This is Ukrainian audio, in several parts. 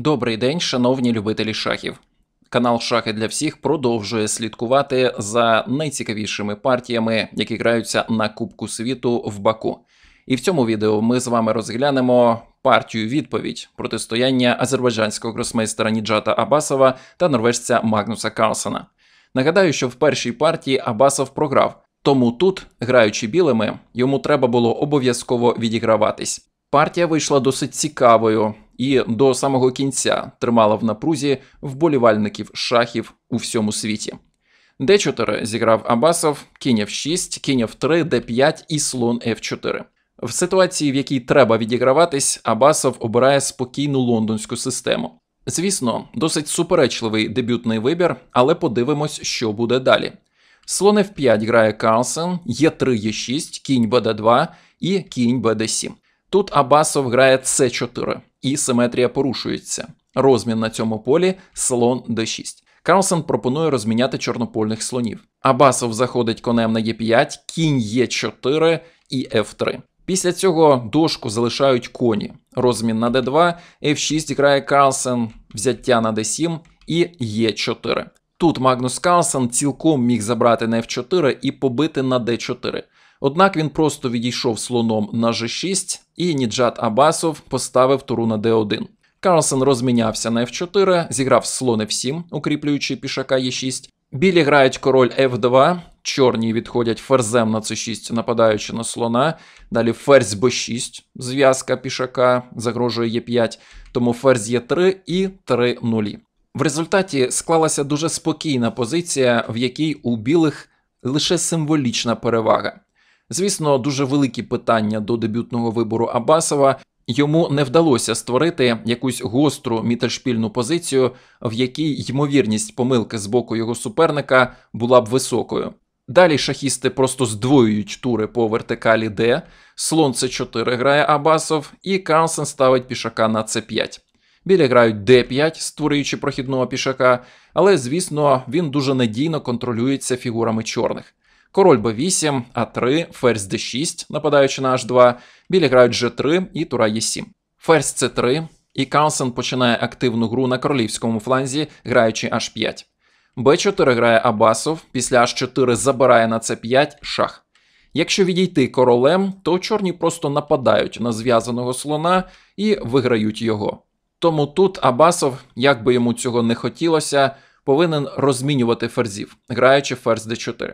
Добрий день, шановні любителі шахів. Канал Шахи для всіх продовжує слідкувати за найцікавішими партіями, які граються на Кубку світу в Баку. І в цьому відео ми з вами розглянемо партію відповідь протистояння азербайджанського гросмейстера Ніджата Абасова та норвежця Магнуса Карлсона. Нагадаю, що в першій партії Абасов програв, тому тут, граючи білими, йому треба було обов'язково відіграватись. Партія вийшла досить цікавою і до самого кінця тримала в напрузі вболівальників шахів у всьому світі. Д4 зіграв Абасов, кінь F6, кінь F3, Д5 і слон F4. В ситуації, в якій треба відіграватись, Абасов обирає спокійну лондонську систему. Звісно, досить суперечливий дебютний вибір, але подивимось, що буде далі. Слон F5 грає Карлсен, Є3 Є6, кінь БД2 і кінь БД7. Тут Абасов грає С4, і симетрія порушується. Розмін на цьому полі слон d6. Карлсон пропонує розміняти чорнопольних слонів. Абасов заходить конем на Е5, кінь Е4 і F3. Після цього дошку залишають коні. Розмін на d2, F6 грає Карлсен, взяття на d7 і Е4. Тут Магнус Карлсен цілком міг забрати на F4 і побити на d4. Однак він просто відійшов слоном на G6, і Ніджат Абасов поставив туру на d1. Карлсон розмінявся на F4, зіграв слон F7, укріплюючи пішака e6. Білі грають король F2, чорні відходять ферзем на c6, нападаючи на слона. Далі ферзь b6, зв'язка пішака загрожує e5, тому ферзь e3 і 3 нулі. В результаті склалася дуже спокійна позиція, в якій у білих лише символічна перевага. Звісно, дуже великі питання до дебютного вибору Абасова. Йому не вдалося створити якусь гостру мітельшпільну позицію, в якій ймовірність помилки з боку його суперника була б високою. Далі шахісти просто здвоюють тури по вертикалі Д, слон С4 грає Абасов, і Карлсен ставить пішака на С5. Білі грають Д5, створюючи прохідного пішака, але, звісно, він дуже надійно контролюється фігурами чорних король b8, а3, ферзь d6, нападаючи на h2, білі грають g3 і тура e7. Ферзь c3, і Каунсен починає активну гру на королівському фланзі, граючи h5. b4 грає Абасов, після h4 забирає на c5 шах. Якщо відійти королем, то чорні просто нападають на зв'язаного слона і виграють його. Тому тут Абасов, як би йому цього не хотілося, повинен розмінювати ферзів, граючи ферзь d4.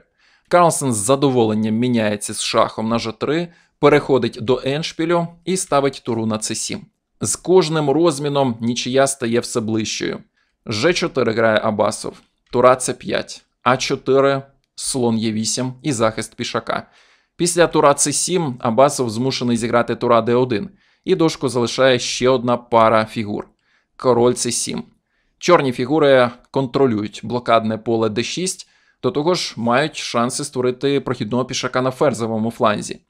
Карлсен з задоволенням міняється з шахом на g 3 переходить до Еншпілю і ставить туру на С7. З кожним розміном нічия стає все ближчою. Ж4 грає Абасов, Тура С5, А4, слон Е8 і захист пішака. Після тура С7 Абасов змушений зіграти тура Д1, і дошку залишає ще одна пара фігур король С7. Чорні фігури контролюють блокадне поле Д6. До того ж, мають шанси створити прохідного пішака на ферзовому фланзі.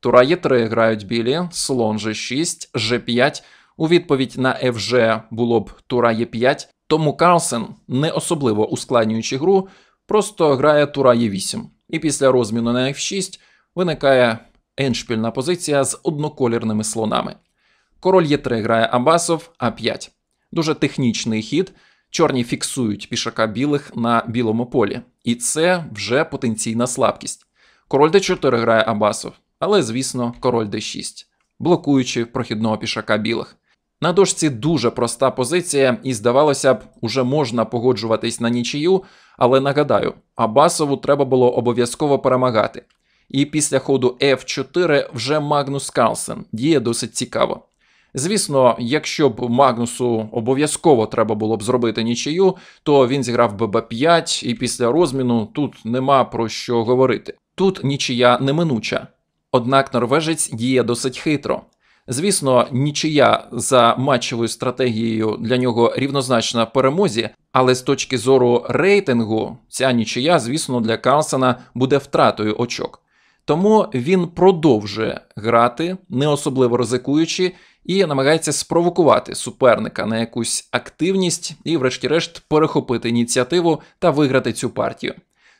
Тура є 3 грають білі, слон G6, G5. У відповідь на FG було б Тура Е5, тому Карлсен, не особливо ускладнюючи гру, просто грає Тура Е8. І після розміну на F6 виникає еншпільна позиція з одноколірними слонами. Король Е3 грає Абасов А5. Дуже технічний хід. Чорні фіксують пішака білих на білому полі. І це вже потенційна слабкість. Король d4 грає Абасов, але, звісно, король d6, блокуючи прохідного пішака білих. На дошці дуже проста позиція, і здавалося б, уже можна погоджуватись на нічию, але нагадаю, Абасову треба було обов'язково перемагати. І після ходу F4 вже Магнус Калсен діє досить цікаво. Звісно, якщо б Магнусу обов'язково треба було б зробити нічию, то він зіграв би Б5, і після розміну тут нема про що говорити. Тут нічия неминуча. Однак норвежець діє досить хитро. Звісно, нічия за матчовою стратегією для нього рівнозначна перемозі, але з точки зору рейтингу, ця нічия, звісно, для Карлсена буде втратою очок. Тому він продовжує грати, не особливо ризикуючи, і намагається спровокувати суперника на якусь активність і, врешті-решт, перехопити ініціативу та виграти цю партію.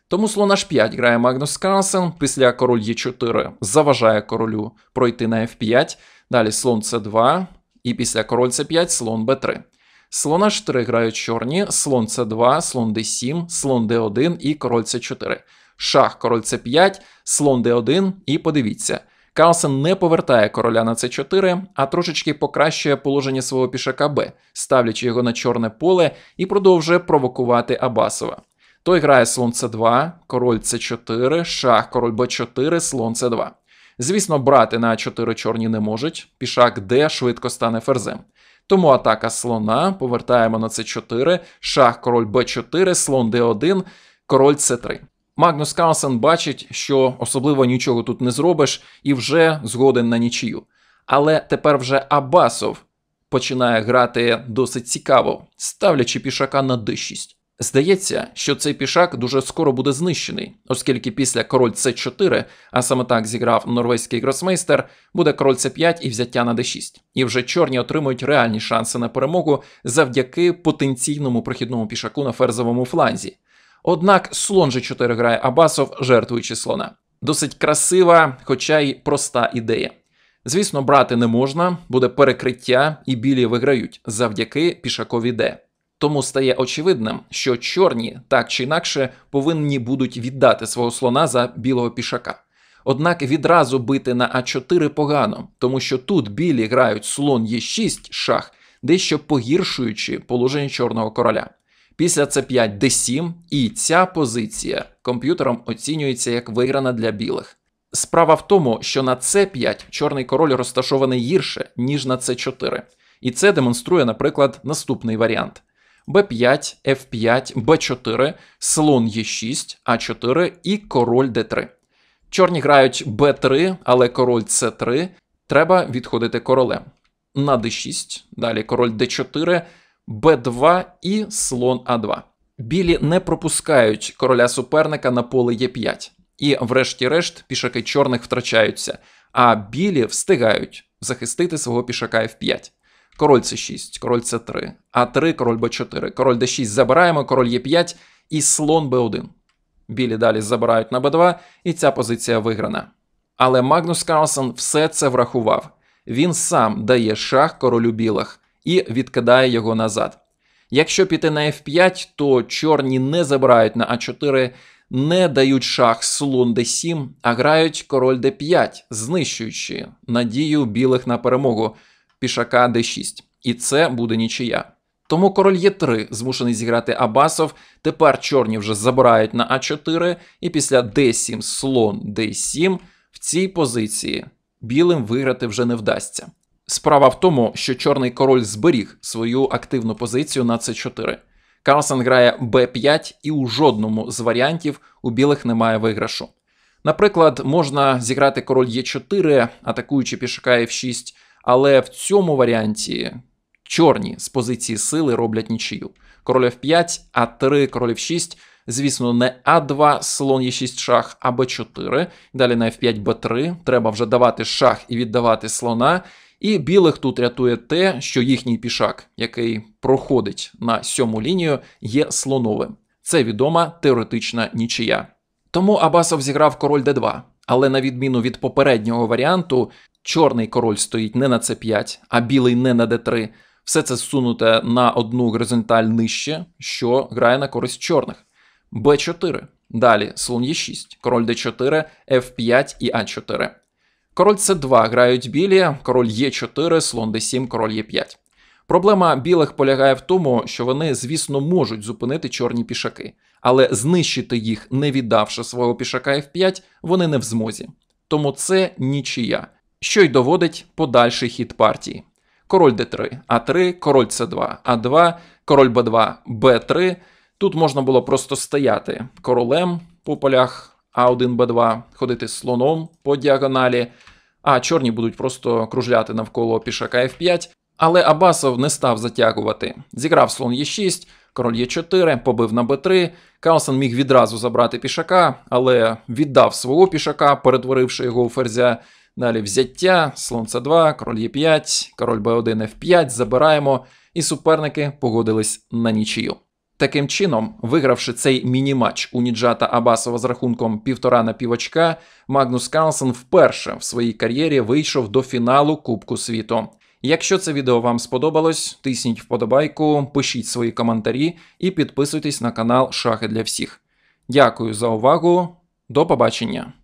Тому слон H5 грає Магнус Карлсен, після король Е4 заважає королю пройти на F5, далі слон С2, і після король С5 слон Б3. Слон H3 грають чорні, слон С2, слон Д7, слон Д1 і король С4 шах король С5, слон Д1, і подивіться. Карлсен не повертає короля на С4, а трошечки покращує положення свого пішака Б, ставлячи його на чорне поле і продовжує провокувати Абасова. Той грає слон С2, король С4, шах, король Б4, слон С2. Звісно, брати на А4 чорні не можуть, пішак Д швидко стане ферзем. Тому атака слона, повертаємо на С4, шах, король Б4, слон Д1, король С3. Магнус Карлсен бачить, що особливо нічого тут не зробиш, і вже згоден на нічию. Але тепер вже Абасов починає грати досить цікаво, ставлячи пішака на дищість. Здається, що цей пішак дуже скоро буде знищений, оскільки після король С4, а саме так зіграв норвезький гросмейстер, буде король С5 і взяття на Д6. І вже чорні отримують реальні шанси на перемогу завдяки потенційному прохідному пішаку на ферзовому фланзі. Однак слон G4 грає Абасов, жертвуючи слона. Досить красива, хоча й проста ідея. Звісно, брати не можна, буде перекриття, і білі виграють завдяки пішакові Д. Тому стає очевидним, що чорні так чи інакше повинні будуть віддати свого слона за білого пішака. Однак відразу бити на А4 погано, тому що тут білі грають слон Е6 шах, дещо погіршуючи положення чорного короля. Після c 5 d 7 і ця позиція комп'ютером оцінюється як виграна для білих. Справа в тому, що на c 5 чорний король розташований гірше, ніж на c 4 І це демонструє, наприклад, наступний варіант: b 5 f 5 b 4 слон e 6 a 4 і король d 3 Чорні грають b 3 але король c 3 Треба відходити королем. На d6, далі король d4. Б2 і слон А2. Білі не пропускають короля суперника на поле Е5. І, врешті-решт, пішаки чорних втрачаються, а білі встигають захистити свого пішака F5. Король С6, король С3, А3, король Б4, король Д6 забираємо, король Е5 і слон Б1. Білі далі забирають на Б2, і ця позиція виграна. Але Магнус Карлсон все це врахував. Він сам дає шах королю білих, і відкидає його назад. Якщо піти на F5, то чорні не забирають на А4, не дають шах слон d7, а грають король d5, знищуючи надію білих на перемогу пішака d6. І це буде нічия. Тому король е 3 змушений зіграти Абасов. Тепер чорні вже забирають на А4, і після d7 слон d7 в цій позиції білим виграти вже не вдасться. Справа в тому, що чорний король зберіг свою активну позицію на c 4 Карлсен грає b5 і у жодному з варіантів у білих немає виграшу. Наприклад, можна зіграти король Е4, атакуючи пішака F6, але в цьому варіанті чорні з позиції сили роблять нічию. Король F5, А3, король F6, звісно, не А2, слон Е6 шах, а Б4. Далі на F5, Б3. Треба вже давати шах і віддавати слона. І білих тут рятує те, що їхній пішак, який проходить на сьому лінію, є слоновим. Це відома теоретична нічия. Тому Абасов зіграв король d2, але на відміну від попереднього варіанту, чорний король стоїть не на c 5 а білий не на d3. Все це зсунуте на одну горизонталь нижче, що грає на користь чорних. b 4 Далі слон e 6 король d4, f5 і a 4 Король С2 грають білі, король Е4, слон Д7, король Е5. Проблема білих полягає в тому, що вони, звісно, можуть зупинити чорні пішаки, але знищити їх, не віддавши свого пішака F5, вони не в змозі. Тому це нічия, що й доводить подальший хід партії. Король d3, А3, король С2, А2, король Б2, Б3. Тут можна було просто стояти королем по полях а1Б2, ходити слоном по діагоналі, а чорні будуть просто кружляти навколо пішака F5. Але Абасов не став затягувати. Зіграв слон Е6, король Е4, побив на Б3. Каусен міг відразу забрати пішака, але віддав свого пішака, перетворивши його у ферзя. Далі взяття, слон С2, король Е5, король Б1 Ф5. Забираємо. І суперники погодились на нічию. Таким чином, вигравши цей міні-матч у Ніджата Абасова з рахунком півтора на півочка, Магнус Карлсен вперше в своїй кар'єрі вийшов до фіналу Кубку світу. Якщо це відео вам сподобалось, тисніть вподобайку, пишіть свої коментарі і підписуйтесь на канал Шахи для всіх. Дякую за увагу, до побачення!